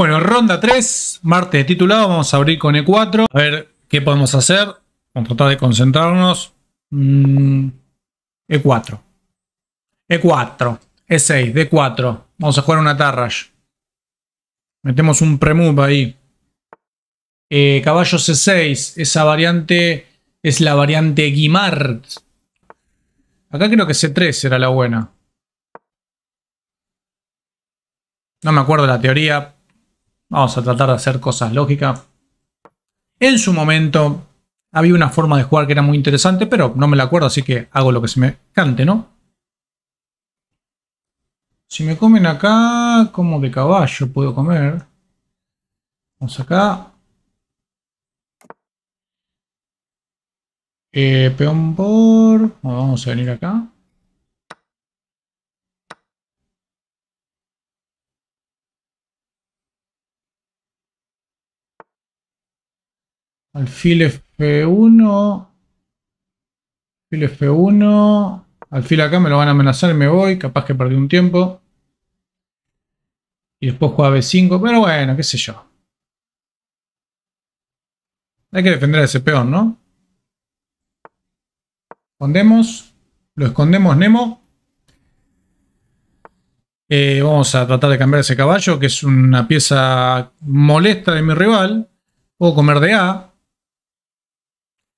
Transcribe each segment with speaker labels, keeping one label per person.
Speaker 1: Bueno, ronda 3, martes titulado, vamos a abrir con E4. A ver qué podemos hacer, vamos a tratar de concentrarnos. E4. E4, E6, D4. Vamos a jugar una Tarrash. Metemos un premove ahí. Eh, caballo C6, esa variante es la variante Guimard. Acá creo que C3 era la buena. No me acuerdo la teoría, Vamos a tratar de hacer cosas lógicas. En su momento había una forma de jugar que era muy interesante, pero no me la acuerdo, así que hago lo que se me cante, ¿no? Si me comen acá, como de caballo puedo comer. Vamos acá. Eh, peón por... Vamos a venir acá. Alfil F1. Alfil F1. Alfil acá me lo van a amenazar, me voy. Capaz que perdí un tiempo. Y después juega B5. Pero bueno, qué sé yo. Hay que defender a ese peón, ¿no? Escondemos. Lo escondemos, Nemo. Eh, vamos a tratar de cambiar ese caballo, que es una pieza molesta de mi rival. Puedo comer de A.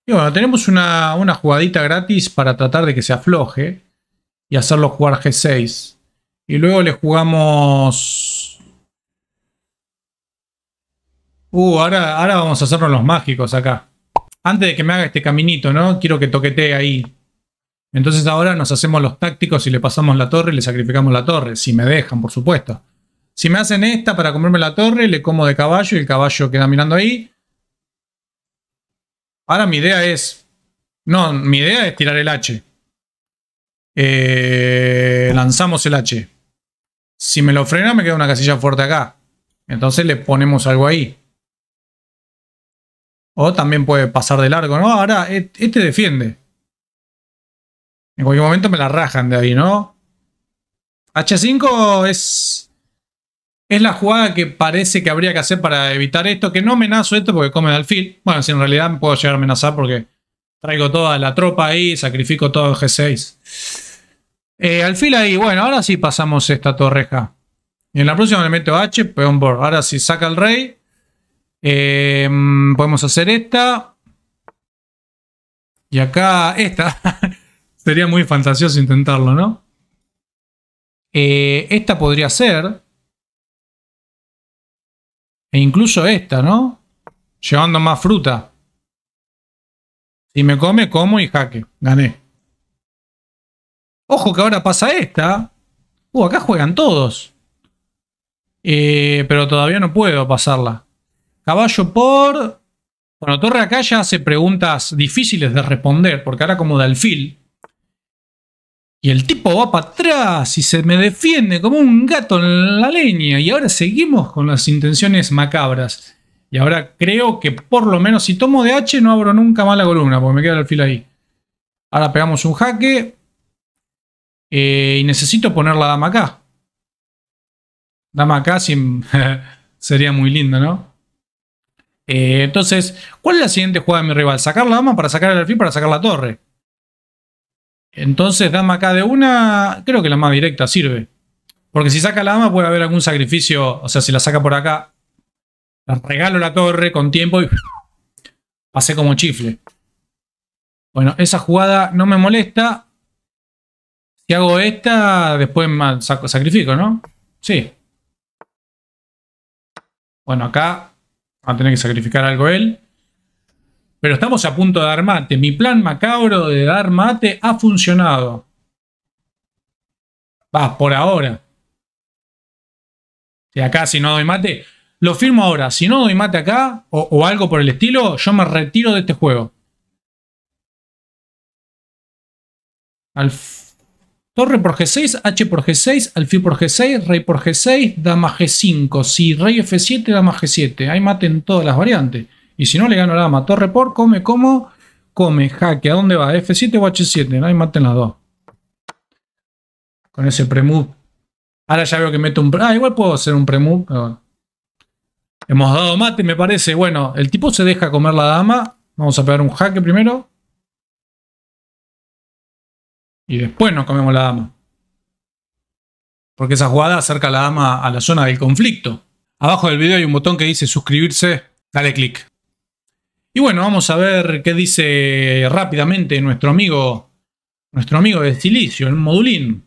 Speaker 1: Y bueno, tenemos una, jugadita gratis para tratar de que se afloje y hacerlo jugar G6. Y luego le jugamos... Uh, ahora, ahora vamos a hacernos los mágicos acá. Antes de que me haga este caminito, ¿no? Quiero que toquetee ahí. Entonces ahora nos hacemos los tácticos y le pasamos la torre y le sacrificamos la torre. Si me dejan, por supuesto. Si me hacen esta para comerme la torre, le como de caballo y el caballo queda mirando ahí. Ahora mi idea es. No, mi idea es tirar el H. Eh, lanzamos el H. Si me lo frena, me queda una casilla fuerte acá. Entonces le ponemos algo ahí. O también puede pasar de largo, ¿no? Ahora, este defiende. En cualquier momento me la rajan de ahí, ¿no? H5 es es la jugada que parece que habría que hacer para evitar esto, que no amenazo esto porque come alfil. Bueno, si en realidad me puedo llegar a amenazar porque traigo toda la tropa ahí, sacrifico todo el G6. Eh, alfil ahí, bueno, ahora sí pasamos esta torreja. Y en la próxima le meto H, peón board. Ahora sí saca el rey. Eh, podemos hacer esta. Y acá esta. Sería muy fantasioso intentarlo, ¿no? Eh, esta podría ser. E incluso esta, ¿no? Llevando más fruta. Si me come, como y jaque. Gané. Ojo que ahora pasa esta. Uh, acá juegan todos. Eh, pero todavía no puedo pasarla. Caballo por... Bueno, Torre acá ya hace preguntas difíciles de responder, porque ahora como delfil y el tipo va para atrás y se me defiende como un gato en la leña. Y ahora seguimos con las intenciones macabras. Y ahora creo que por lo menos si tomo de H no abro nunca más la columna, porque me queda el alfil ahí. Ahora pegamos un jaque. Eh, y necesito poner la dama acá. Dama acá sería muy linda, ¿no? Eh, entonces, ¿cuál es la siguiente jugada de mi rival? ¿Sacar la dama para sacar el alfil para sacar la torre? Entonces, dama acá de una, creo que la más directa sirve. Porque si saca la dama puede haber algún sacrificio. O sea, si la saca por acá, regalo la torre con tiempo y pasé como chifle. Bueno, esa jugada no me molesta. Si hago esta, después saco, sacrifico, ¿no? Sí. Bueno, acá va a tener que sacrificar algo él. Pero estamos a punto de dar mate. Mi plan macabro de dar mate ha funcionado. Va, por ahora. Y acá si no doy mate, lo firmo ahora. Si no doy mate acá o, algo por el estilo, yo me retiro de este juego. Torre por G6, H por G6, alfil por G6, rey por G6, dama G5. Si rey F7, dama G7. Hay mate en todas las variantes. Y si no, le gano la dama. Torre por, come, como, come, jaque. ¿A dónde va? ¿F7 o H7? No hay en las dos. Con ese premove. Ahora ya veo que meto un... Ah, igual puedo hacer un premove. Hemos dado mate, me parece. Bueno, el tipo se deja comer la dama. Vamos a pegar un jaque primero. Y después nos comemos la dama. Porque esa jugada acerca la dama a la zona del conflicto. Abajo del video hay un botón que dice suscribirse. Dale click. Y bueno, vamos a ver qué dice rápidamente nuestro amigo, nuestro amigo de silicio, el modulín.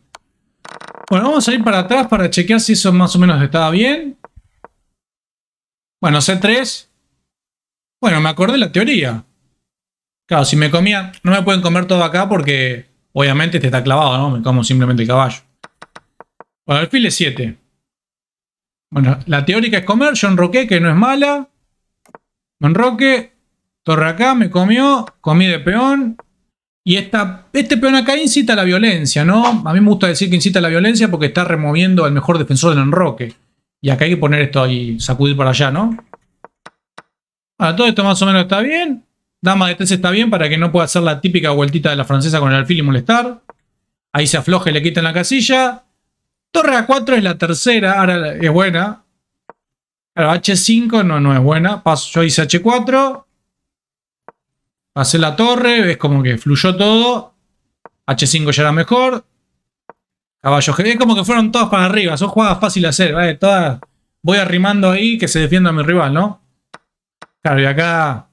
Speaker 1: Bueno, vamos a ir para atrás para chequear si eso más o menos estaba bien. Bueno, C3. Bueno, me acordé la teoría. Claro, si me comían. No me pueden comer todo acá porque... Obviamente este está clavado, ¿no? Me como simplemente el caballo. Bueno, alfil es 7. Bueno, la teórica es comer. John Roque, que no es mala. John Roque. Torre acá, me comió, comí de peón. Y esta, este peón acá incita a la violencia, ¿no? A mí me gusta decir que incita a la violencia porque está removiendo al mejor defensor del enroque. Y acá hay que poner esto y sacudir para allá, ¿no? Ahora, todo esto más o menos está bien. Dama de 3 está bien para que no pueda hacer la típica vueltita de la francesa con el alfil y molestar. Ahí se afloja y le quitan la casilla. Torre A4 es la tercera, ahora es buena. Claro, H5 no, no es buena. Paso, yo hice H4. Pasé la torre, es como que fluyó todo. H5 ya era mejor. Caballo G. Es como que fueron todas para arriba. Son jugadas fáciles de hacer. Todas voy arrimando ahí que se defienda mi rival, ¿no? Claro, y acá...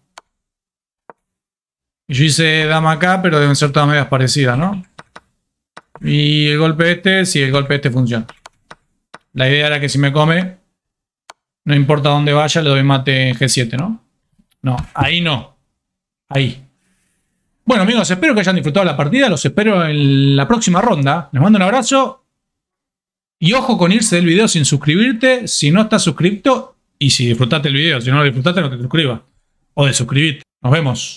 Speaker 1: Yo hice dama acá, pero deben ser todas medias parecidas, ¿no? Y el golpe este, sí, el golpe este funciona. La idea era que si me come, no importa dónde vaya, le doy mate en G7, ¿no? No, ahí no. Ahí. Bueno, amigos, espero que hayan disfrutado la partida. Los espero en la próxima ronda. Les mando un abrazo. Y ojo con irse del video sin suscribirte. Si no estás suscrito y si disfrutaste el video. Si no lo disfrutaste, no te suscribas. O de suscribirte. Nos vemos.